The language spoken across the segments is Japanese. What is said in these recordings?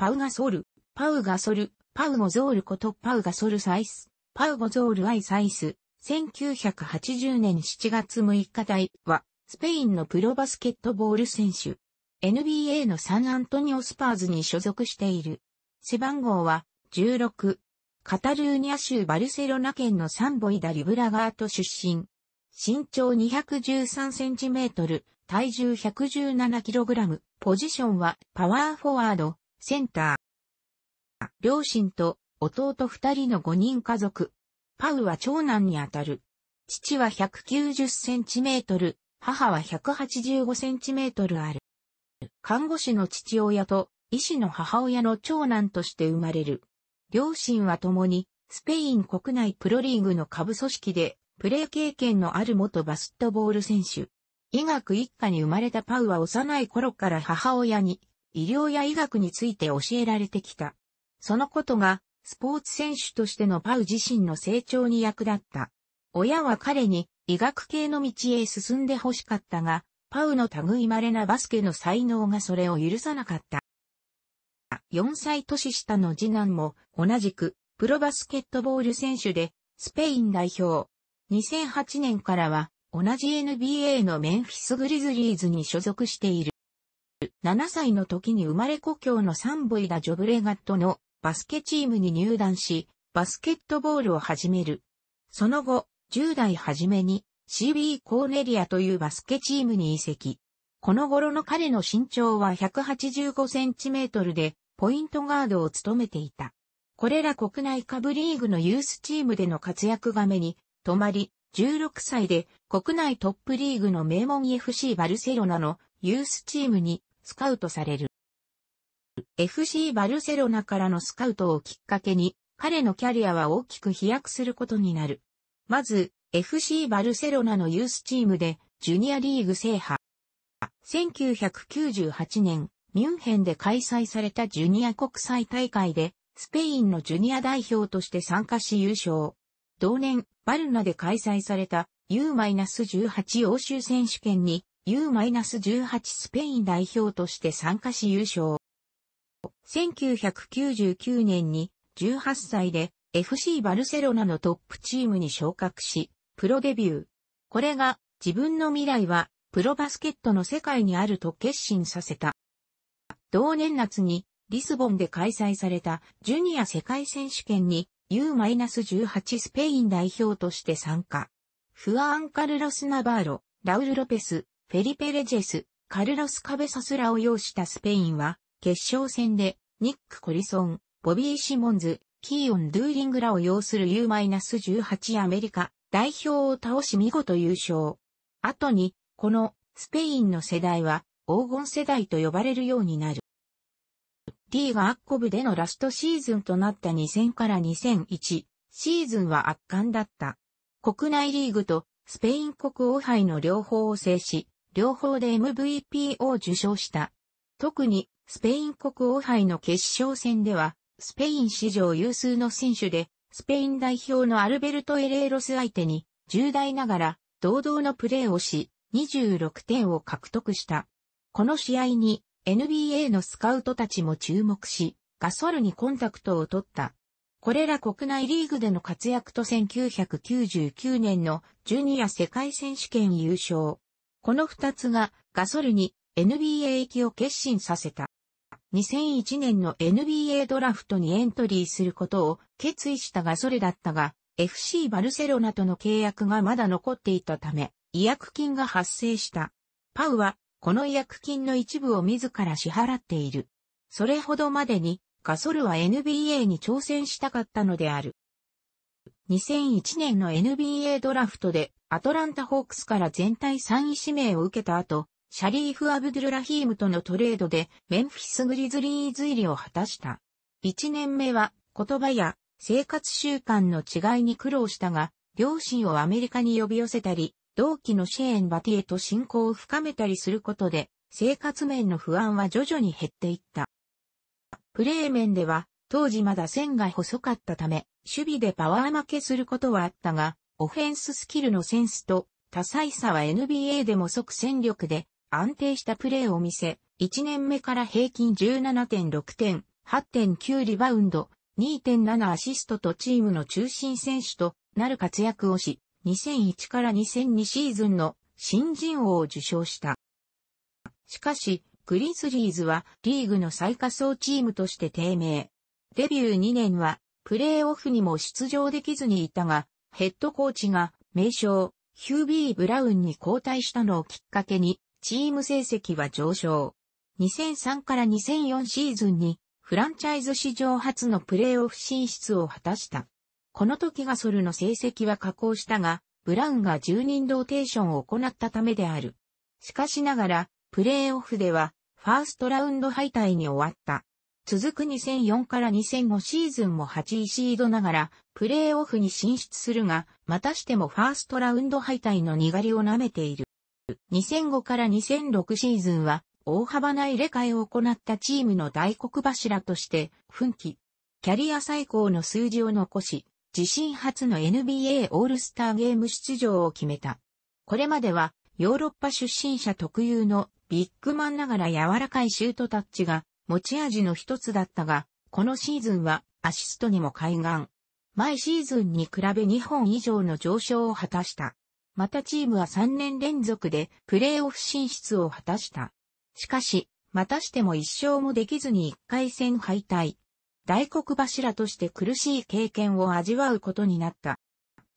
パウガソル、パウガソル、パウゴゾールことパウガソルサイス、パウゴゾールアイサイス、1980年7月6日台は、スペインのプロバスケットボール選手。NBA のサンアントニオスパーズに所属している。背番号は16。カタルーニャ州バルセロナ県のサンボイダ・リブラガート出身。身長213センチメートル、体重117キログラム、ポジションはパワーフォワード、センター。両親と弟二人の五人家族。パウは長男にあたる。父は190センチメートル、母は185センチメートルある。看護師の父親と医師の母親の長男として生まれる。両親は共にスペイン国内プロリーグの下部組織でプレー経験のある元バスットボール選手。医学一家に生まれたパウは幼い頃から母親に医療や医学について教えられてきた。そのことが、スポーツ選手としてのパウ自身の成長に役立った。親は彼に医学系の道へ進んで欲しかったが、パウの類稀なバスケの才能がそれを許さなかった。4歳年下の次男も同じくプロバスケットボール選手でスペイン代表。2008年からは同じ NBA のメンフィスグリズリーズに所属している。7歳の時に生まれ故郷のサンボイダ・ジョブレガットのバスケチームに入団し、バスケットボールを始める。その後、10代初めに CB コーネリアというバスケチームに移籍。この頃の彼の身長は185センチメートルで、ポイントガードを務めていた。これら国内下部リーグのユースチームでの活躍が目に、止まり、16歳で国内トップリーグの名門 FC バルセロナのユースチームにスカウトされる。FC バルセロナからのスカウトをきっかけに、彼のキャリアは大きく飛躍することになる。まず、FC バルセロナのユースチームで、ジュニアリーグ制覇。1998年、ミュンヘンで開催されたジュニア国際大会で、スペインのジュニア代表として参加し優勝。同年、バルナで開催された U-18 欧州選手権に U-18 スペイン代表として参加し優勝。1999年に18歳で FC バルセロナのトップチームに昇格し、プロデビュー。これが自分の未来はプロバスケットの世界にあると決心させた。同年夏にリスボンで開催されたジュニア世界選手権に U-18 スペイン代表として参加。フアンカルロス・ナバーロ、ラウル・ロペス、フェリペ・レジェス、カルロス・カベサスらを擁したスペインは、決勝戦で、ニック・コリソン、ボビー・シモンズ、キーオン・ドゥーリングらを擁する U-18 アメリカ代表を倒し見事優勝。後に、このスペインの世代は黄金世代と呼ばれるようになる。リーガアッコブでのラストシーズンとなった2000から2001シーズンは圧巻だった。国内リーグとスペイン国王杯の両方を制し、両方で MVP を受賞した。特に、スペイン国王杯の決勝戦では、スペイン史上有数の選手で、スペイン代表のアルベルト・エレーロス相手に、重大ながら、堂々のプレーをし、26点を獲得した。この試合に、NBA のスカウトたちも注目し、ガソルにコンタクトを取った。これら国内リーグでの活躍と1999年のジュニア世界選手権優勝、この二つがガソルに NBA 行きを決心させた。2001年の NBA ドラフトにエントリーすることを決意したガソルだったが、FC バルセロナとの契約がまだ残っていたため、違約金が発生した。パウは、この違約金の一部を自ら支払っている。それほどまでに、ガソルは NBA に挑戦したかったのである。2001年の NBA ドラフトでアトランタホークスから全体3位指名を受けた後、シャリーフ・アブドゥル・ラヒームとのトレードでメンフィス・グリズリーズ入りを果たした。1年目は言葉や生活習慣の違いに苦労したが、両親をアメリカに呼び寄せたり、同期のシェーン・バティエと親交を深めたりすることで、生活面の不安は徐々に減っていった。プレー面では、当時まだ線が細かったため、守備でパワー負けすることはあったが、オフェンススキルのセンスと多彩さは NBA でも即戦力で安定したプレーを見せ、1年目から平均17.6点、8.9リバウンド、2.7アシストとチームの中心選手となる活躍をし、2001から2002シーズンの新人王を受賞した。しかし、グリズリーズはリーグの最下層チームとして低迷。デビュー2年は、プレーオフにも出場できずにいたが、ヘッドコーチが、名称、ヒュービー・ブラウンに交代したのをきっかけに、チーム成績は上昇。2003から2004シーズンに、フランチャイズ史上初のプレーオフ進出を果たした。この時ガソルの成績は下降したが、ブラウンが10人ローテーションを行ったためである。しかしながら、プレーオフでは、ファーストラウンド敗退に終わった。続く2004から2005シーズンも8位シードながら、プレーオフに進出するが、またしてもファーストラウンド敗退の苦りを舐めている。2005から2006シーズンは、大幅な入れ替えを行ったチームの大黒柱として、奮起。キャリア最高の数字を残し、自身初の NBA オールスターゲーム出場を決めた。これまでは、ヨーロッパ出身者特有のビッグマンながら柔らかいシュートタッチが持ち味の一つだったが、このシーズンはアシストにも開眼。前シーズンに比べ2本以上の上昇を果たした。またチームは3年連続でプレーオフ進出を果たした。しかし、またしても1勝もできずに1回戦敗退。大黒柱として苦しい経験を味わうことになった。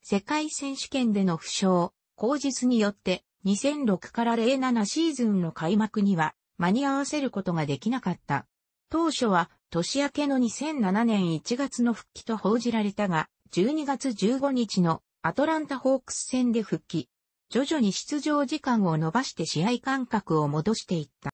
世界選手権での負傷、口実によって2006から07シーズンの開幕には間に合わせることができなかった。当初は年明けの2007年1月の復帰と報じられたが、12月15日のアトランタホークス戦で復帰。徐々に出場時間を伸ばして試合間隔を戻していった。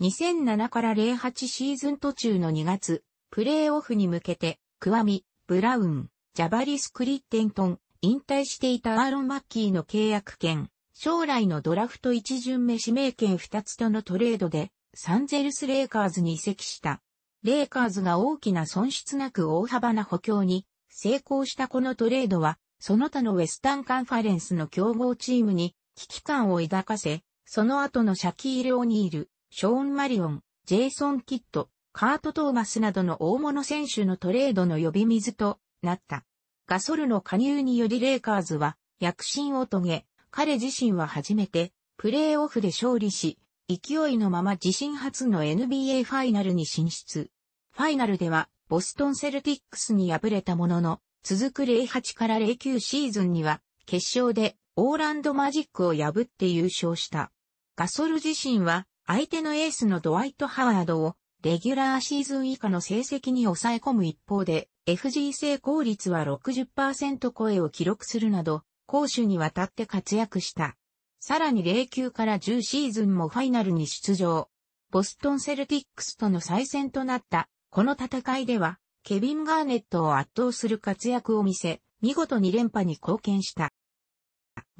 2007から08シーズン途中の2月、プレーオフに向けて、クワミ、ブラウン、ジャバリス・クリッテントン、引退していたアーロン・マッキーの契約権、将来のドラフト1巡目指名権2つとのトレードで、サンゼルスレイカーズに移籍した。レイカーズが大きな損失なく大幅な補強に成功したこのトレードは、その他のウェスタンカンファレンスの競合チームに危機感を抱かせ、その後のシャキール・オニール、ショーン・マリオン、ジェイソン・キッド、カート・トーマスなどの大物選手のトレードの呼び水となった。ガソルの加入によりレイカーズは躍進を遂げ、彼自身は初めて、プレーオフで勝利し、勢いのまま自身初の NBA ファイナルに進出。ファイナルでは、ボストンセルティックスに敗れたものの、続く08から09シーズンには、決勝でオーランドマジックを破って優勝した。ガソル自身は、相手のエースのドワイト・ハワードを、レギュラーシーズン以下の成績に抑え込む一方で、FG 成功率は60%超えを記録するなど、攻守にわたって活躍した。さらに0級から10シーズンもファイナルに出場。ボストンセルティックスとの再戦となった、この戦いでは、ケビン・ガーネットを圧倒する活躍を見せ、見事に連覇に貢献した。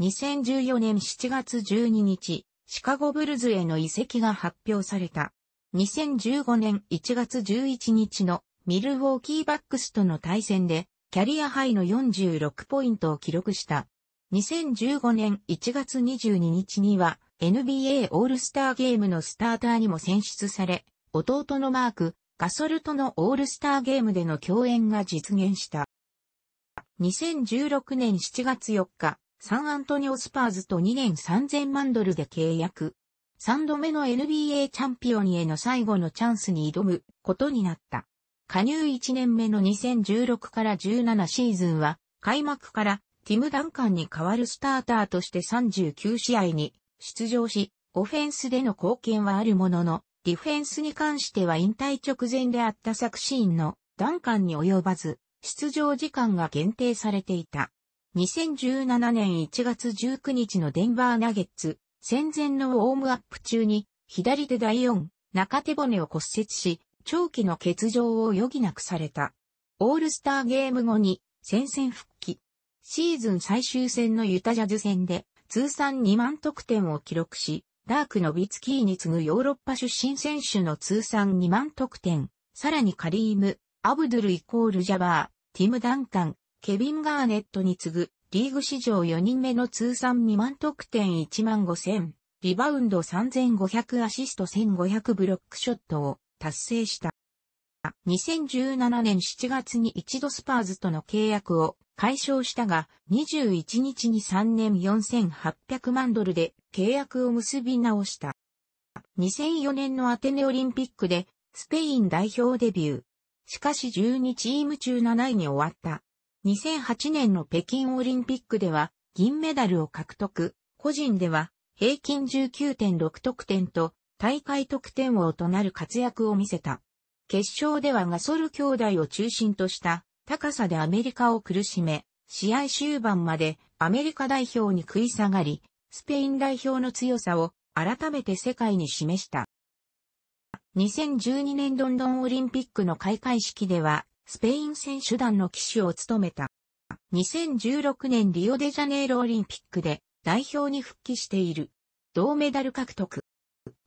2014年7月12日、シカゴブルズへの移籍が発表された。2015年1月11日のミルウォーキーバックスとの対戦で、キャリアハイの46ポイントを記録した。2015年1月22日には NBA オールスターゲームのスターターにも選出され、弟のマーク、ガソルとのオールスターゲームでの共演が実現した。2016年7月4日、サンアントニオスパーズと2年3000万ドルで契約。3度目の NBA チャンピオンへの最後のチャンスに挑むことになった。加入1年目の2016から17シーズンは開幕からティム・ダンカンに代わるスターターとして39試合に出場し、オフェンスでの貢献はあるものの、ディフェンスに関しては引退直前であった作シーンのダンカンに及ばず、出場時間が限定されていた。2017年1月19日のデンバーナゲッツ、戦前のウォームアップ中に、左手第四、中手骨を骨折し、長期の欠場を余儀なくされた。オールスターゲーム後に戦線復帰。シーズン最終戦のユタジャズ戦で通算2万得点を記録し、ダーク・のビツキーに次ぐヨーロッパ出身選手の通算2万得点、さらにカリーム、アブドゥルイコール・ジャバー、ティム・ダンカン、ケビン・ガーネットに次ぐ、リーグ史上4人目の通算2万得点1万5千、リバウンド3500アシスト1500ブロックショットを達成した。2017年7月に一度スパーズとの契約を解消したが、21日に3年4800万ドルで契約を結び直した。2004年のアテネオリンピックで、スペイン代表デビュー。しかし12チーム中7位に終わった。2008年の北京オリンピックでは、銀メダルを獲得。個人では、平均19.6得点と、大会得点王となる活躍を見せた。決勝ではガソル兄弟を中心とした高さでアメリカを苦しめ、試合終盤までアメリカ代表に食い下がり、スペイン代表の強さを改めて世界に示した。2012年ロンドンオリンピックの開会式では、スペイン選手団の旗手を務めた。2016年リオデジャネイロオリンピックで代表に復帰している。銅メダル獲得。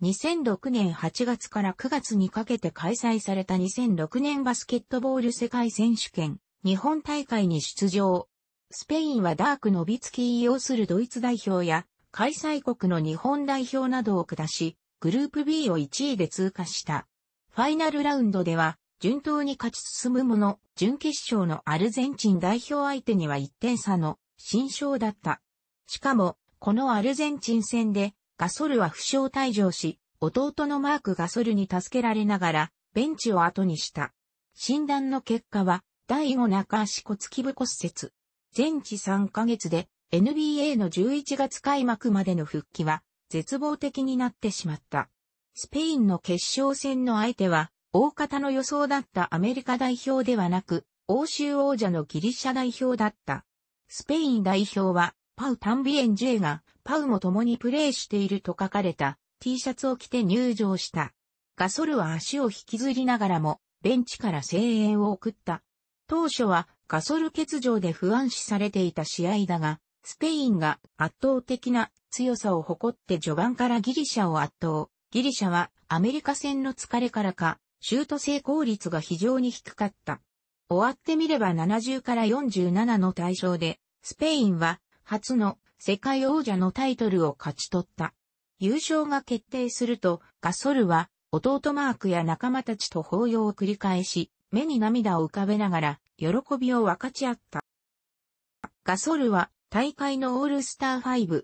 2006年8月から9月にかけて開催された2006年バスケットボール世界選手権日本大会に出場。スペインはダーク・伸ビツキー擁するドイツ代表や開催国の日本代表などを下し、グループ B を1位で通過した。ファイナルラウンドでは、順当に勝ち進むもの、準決勝のアルゼンチン代表相手には1点差の新勝だった。しかも、このアルゼンチン戦でガソルは負傷退場し、弟のマーク・ガソルに助けられながら、ベンチを後にした。診断の結果は、第5中足骨基部骨折。全治3ヶ月で、NBA の11月開幕までの復帰は、絶望的になってしまった。スペインの決勝戦の相手は、大方の予想だったアメリカ代表ではなく、欧州王者のギリシャ代表だった。スペイン代表はパウ・タンビエン・ジェが、パウも共にプレーしていると書かれた T シャツを着て入場した。ガソルは足を引きずりながらも、ベンチから声援を送った。当初はガソル欠場で不安視されていた試合だが、スペインが圧倒的な強さを誇って序盤からギリシャを圧倒。ギリシャはアメリカ戦の疲れからか、シュート成功率が非常に低かった。終わってみれば70から47の対象で、スペインは初の世界王者のタイトルを勝ち取った。優勝が決定すると、ガソルは弟マークや仲間たちと抱擁を繰り返し、目に涙を浮かべながら、喜びを分かち合った。ガソルは大会のオールスター5、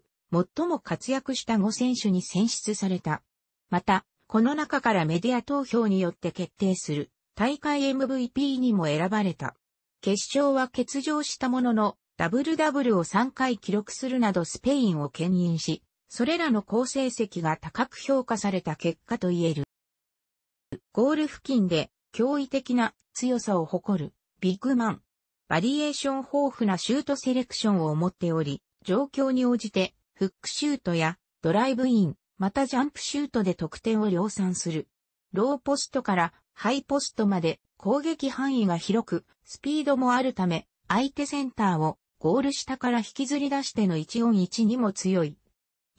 最も活躍した5選手に選出された。また、この中からメディア投票によって決定する大会 MVP にも選ばれた。決勝は欠場したものの、ダブルダブルを3回記録するなどスペインを牽引し、それらの好成績が高く評価された結果と言える。ゴール付近で驚異的な強さを誇るビッグマン。バリエーション豊富なシュートセレクションを持っており、状況に応じてフックシュートやドライブイン、またジャンプシュートで得点を量産する。ローポストからハイポストまで攻撃範囲が広く、スピードもあるため、相手センターをゴール下から引きずり出しての1音一1にも強い。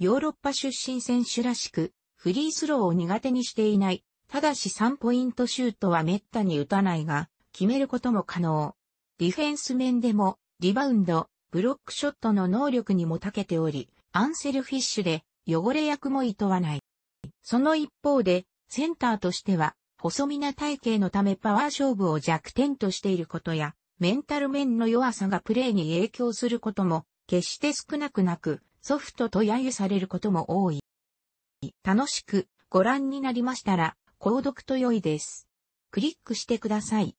ヨーロッパ出身選手らしく、フリースローを苦手にしていない。ただし3ポイントシュートは滅多に打たないが、決めることも可能。ディフェンス面でも、リバウンド、ブロックショットの能力にも長けており、アンセルフィッシュで汚れ役も厭わない。その一方で、センターとしては、細身な体型のためパワー勝負を弱点としていることや、メンタル面の弱さがプレーに影響することも、決して少なくなく、ソフトと揶揄されることも多い。楽しくご覧になりましたら、購読と良いです。クリックしてください。